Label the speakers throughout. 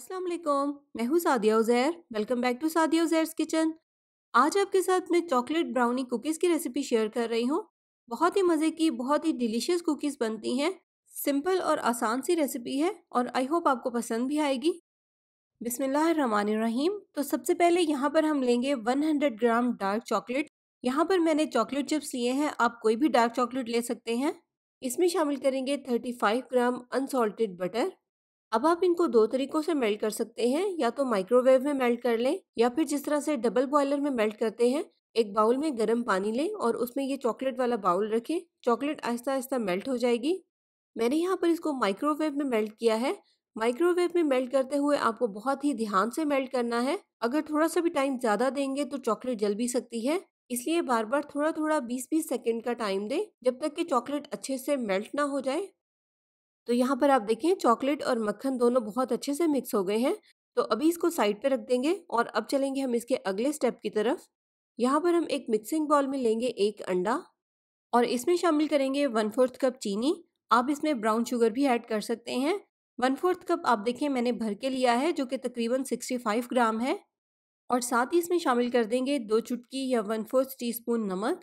Speaker 1: अस्सलाम वालेकुम मैं हूँ Sadia Uzair welcome back to Sadia Uzair's kitchen आज आपके साथ मैं चॉकलेट ब्राउनी कुकीज़ की रेसिपी शेयर कर रही हूँ बहुत ही मज़े की बहुत ही डिलीशियस कुकीज़ बनती हैं सिंपल और आसान सी रेसिपी है और आई होप आपको पसंद भी आएगी बिसमीम तो सबसे पहले यहाँ पर हम लेंगे हंड्रेड ग्राम डार्क चॉकलेट यहाँ पर मैंने चॉकलेट चिप्स लिए हैं आप कोई भी डार्क चॉकलेट ले सकते हैं इसमें शामिल करेंगे फाइव ग्राम अनसॉल्टेड बटर अब आप इनको दो तरीकों से मेल्ट कर सकते हैं या तो माइक्रोवेव में मेल्ट कर लें या फिर जिस तरह से डबल बॉयलर में मेल्ट करते हैं एक बाउल में गर्म पानी लें और उसमें ये चॉकलेट वाला बाउल रखें चॉकलेट आहिस्ता आहिस्ता मेल्ट हो जाएगी मैंने यहाँ पर इसको माइक्रोवेव में मेल्ट किया है माइक्रोवेव में मेल्ट करते हुए आपको बहुत ही ध्यान से मेल्ट करना है अगर थोड़ा सा भी टाइम ज़्यादा देंगे तो चॉकलेट जल भी सकती है इसलिए बार बार थोड़ा थोड़ा 20-20 सेकंड का टाइम दें जब तक कि चॉकलेट अच्छे से मेल्ट ना हो जाए तो यहाँ पर आप देखें चॉकलेट और मक्खन दोनों बहुत अच्छे से मिक्स हो गए हैं तो अभी इसको साइड पर रख देंगे और अब चलेंगे हम इसके अगले स्टेप की तरफ यहाँ पर हम एक मिक्सिंग बॉल में लेंगे एक अंडा और इसमें शामिल करेंगे वन फोर्थ कप चीनी आप इसमें ब्राउन शुगर भी ऐड कर सकते हैं वन फोर्थ कप आप देखें मैंने भर के लिया है जो कि तकरीबन सिक्सटी फाइव ग्राम है और साथ ही इसमें शामिल कर देंगे दो चुटकी या वन फोर्थ टी स्पून नमक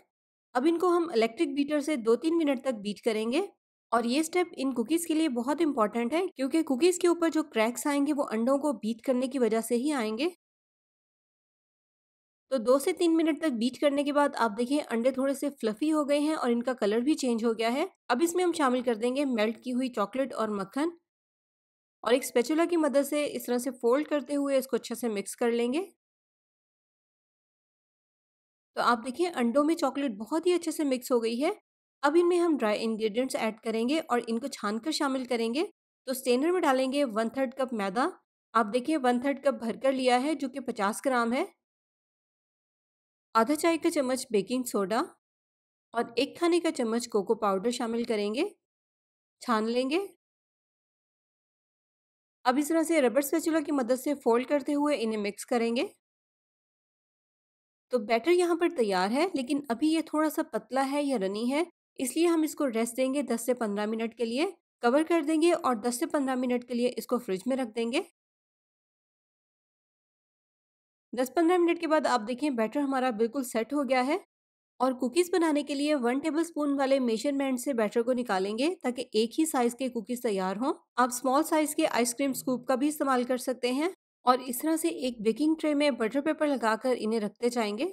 Speaker 1: अब इनको हम इलेक्ट्रिक बीटर से दो तीन मिनट तक बीट करेंगे और ये स्टेप इन कुकीज़ के लिए बहुत इंपॉर्टेंट है क्योंकि कुकीज़ के ऊपर जो क्रैक्स आएंगे वो अंडों को बीट करने की वजह से ही आएंगे तो दो से तीन मिनट तक बीट करने के बाद आप देखिए अंडे थोड़े से फ्लफी हो गए हैं और इनका कलर भी चेंज हो गया है अब इसमें हम शामिल कर देंगे मेल्ट की हुई चॉकलेट और मक्खन और एक स्पेचुला की मदद से इस तरह से फोल्ड करते हुए इसको अच्छे से मिक्स कर लेंगे तो आप देखिए अंडों में चॉकलेट बहुत ही अच्छे से मिक्स हो गई है अब इनमें हम ड्राई इंग्रेडिएंट्स ऐड करेंगे और इनको छान कर शामिल करेंगे तो स्टेनर में डालेंगे वन थर्ड कप मैदा आप देखिए वन थर्ड कप भरकर लिया है जो कि पचास ग्राम है आधा चाय का चम्मच बेकिंग सोडा और एक खाने का चम्मच कोको पाउडर शामिल करेंगे छान लेंगे अब इस तरह से रबर स्पैचुला की मदद से फोल्ड करते हुए इन्हें मिक्स करेंगे तो बैटर यहाँ पर तैयार है लेकिन अभी ये थोड़ा सा पतला है या रनी है इसलिए हम इसको रेस्ट देंगे दस से पंद्रह मिनट के लिए कवर कर देंगे और दस से पंद्रह मिनट के लिए इसको फ्रिज में रख देंगे दस पंद्रह मिनट के बाद आप देखें बैटर हमारा बिल्कुल सेट हो गया है और कुकीज़ बनाने के लिए वन टेबल स्पून वाले मेजरमेंट से बैटर को निकालेंगे ताकि एक ही साइज़ के कुकीज़ तैयार हों आप स्मॉल साइज़ के आइसक्रीम स्कूप का भी इस्तेमाल कर सकते हैं और इस तरह से एक बेकिंग ट्रे में बटर पेपर लगाकर इन्हें रखते जाएंगे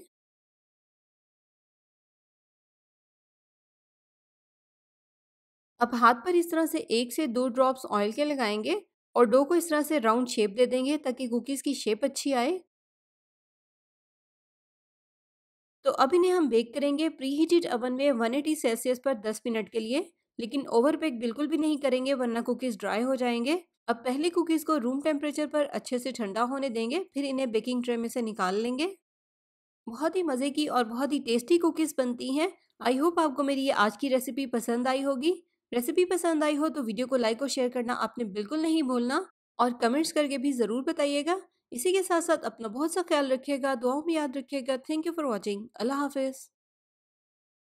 Speaker 1: अब हाथ पर इस तरह से एक से दो ड्रॉप्स ऑयल के लगाएंगे और डो को इस तरह से राउंड शेप दे देंगे ताकि कुकीज़ की शेप अच्छी आए तो अब इन्हें हम बेक करेंगे प्री हीटेड अवन में वन एटी सेल्सियस पर 10 मिनट के लिए लेकिन ओवर बेक बिल्कुल भी नहीं करेंगे वरना कुकीज़ ड्राई हो जाएंगे अब पहले कुकीज़ को रूम टेम्परेचर पर अच्छे से ठंडा होने देंगे फिर इन्हें बेकिंग ट्रे में से निकाल लेंगे बहुत ही मज़े की और बहुत ही टेस्टी कुकीज़ बनती हैं आई होप आपको मेरी ये आज की रेसिपी पसंद आई होगी रेसिपी पसंद आई हो तो वीडियो को लाइक और शेयर करना आपने बिल्कुल नहीं भूलना और कमेंट्स करके भी ज़रूर बताइएगा इसी के साथ साथ अपना बहुत सा ख्याल रखिएगा दुआओं में याद रखिएगा थैंक यू फॉर वॉचिंग अल्लाह हाफिज़